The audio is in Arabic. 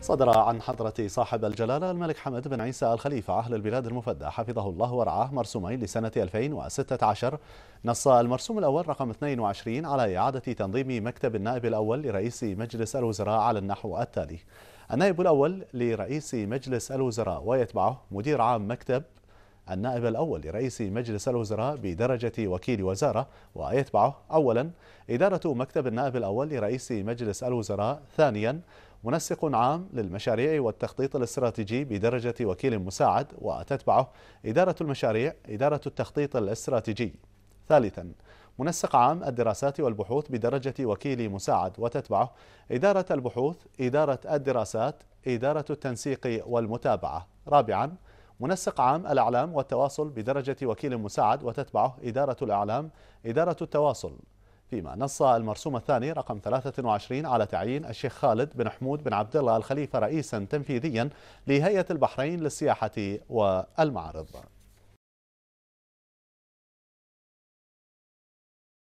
صدر عن حضرة صاحب الجلالة الملك حمد بن عيسى الخليفة أهل البلاد المفدى حفظه الله ورعاه مرسومين لسنة 2016 نص المرسوم الأول رقم 22 على إعادة تنظيم مكتب النائب الأول لرئيس مجلس الوزراء على النحو التالي النائب الأول لرئيس مجلس الوزراء ويتبعه مدير عام مكتب النائب الأول لرئيس مجلس الوزراء بدرجة وكيل وزارة ويتبعه أولا إدارة مكتب النائب الأول لرئيس مجلس الوزراء ثانيا منسق عام للمشاريع والتخطيط الاستراتيجي بدرجة وكيل مساعد وتتبعه إدارة المشاريع إدارة التخطيط الاستراتيجي ثالثا منسق عام الدراسات والبحوث بدرجة وكيل مساعد وتتبعه إدارة البحوث إدارة الدراسات إدارة التنسيق والمتابعة رابعا منسق عام الأعلام والتواصل بدرجة وكيل مساعد وتتبعه إدارة الإعلام إدارة التواصل فيما نص المرسوم الثاني رقم 23 على تعيين الشيخ خالد بن حمود بن عبد الله الخليفة رئيسا تنفيذيا لهيئة البحرين للسياحة والمعارض